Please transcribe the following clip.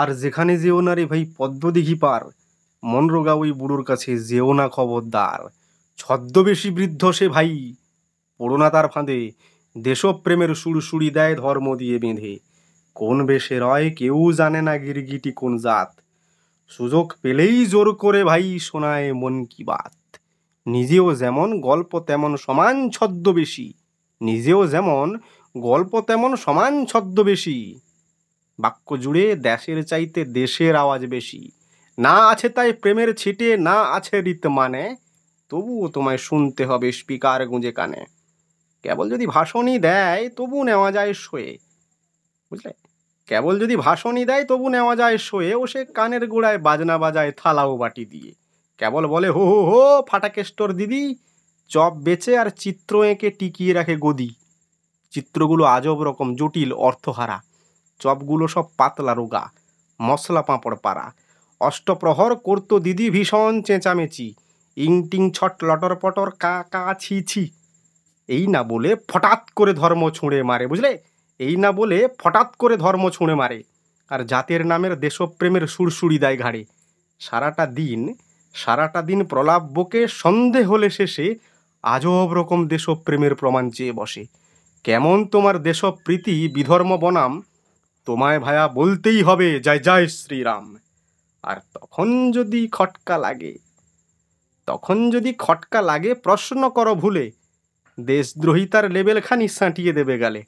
আর যেখানে যেও না রে ভাই পদ্ম দিঘি পার মনরোগা ওই বুড়োর কাছে যেও না খবরদার ছদ্মবেশী বৃদ্ধ সে ভাই পড়ো না তার ফাঁদে দেশপ্রেমের সুড়সুড়ি দেয় ধর্ম দিয়ে বেঁধে কোন বেশে রয় কেউ জানে না গিরগিটি কোন জাত সুযোগ পেলেই জোর করে ভাই শোনায় মন কি বাত নিজেও যেমন গল্প তেমন সমান ছদ্মবেশী নিজেও যেমন গল্প তেমন সমান ছদ্মবেশী বাক্য জুড়ে দেশের চাইতে দেশের আওয়াজ বেশি না আছে তাই প্রেমের ছিটে না আছে রীত মানে তবুও তোমায় শুনতে হবে স্পিকার গুঁজে কানে কেবল যদি ভাষণই দেয় তবু নেওয়া যায় শোয়ে বুঝলে কেবল যদি ভাষণই দেয় তবু নেওয়া যায় শোয়ে ও সে কানের গোড়ায় বাজনা বাজায় থালাও বাটি দিয়ে কেবল বলে হো হো হো ফাটাকেস্টর দিদি চপ বেচে আর চিত্র এঁকে টিকিয়ে রাখে গদি চিত্রগুলো আজব রকম জটিল অর্থহারা চপগুলো সব পাতলা রোগা মশলা পাঁপড় পাড়া অষ্টপ্রহর করতো দিদি ভীষণ চেঁচামেচি ইংটিং ছট লটর পটর কা কা ছি ছি এই না বলে ফটাৎ করে ধর্ম ছুঁড়ে মারে বুঝলে এই না বলে ফটাৎ করে ধর্ম ছুঁড়ে মারে আর জাতের নামের দেশপ্রেমের সুরসুরি দেয় ঘাড়ে সারাটা দিন সারাটা দিন প্রলাপ বকে সন্ধে হলে শেষে আজব রকম দেশপ্রেমের প্রমাণ চেয়ে বসে কেমন তোমার দেশপ্রীতি বিধর্ম বনাম তোমায় ভায়া বলতেই হবে জয় জয় শ্রীরাম আর তখন যদি খটকা লাগে তখন যদি খটকা লাগে প্রশ্ন করো ভুলে দেশদ্রোহিতার লেবেলখানি সাঁটিয়ে দেবে গালে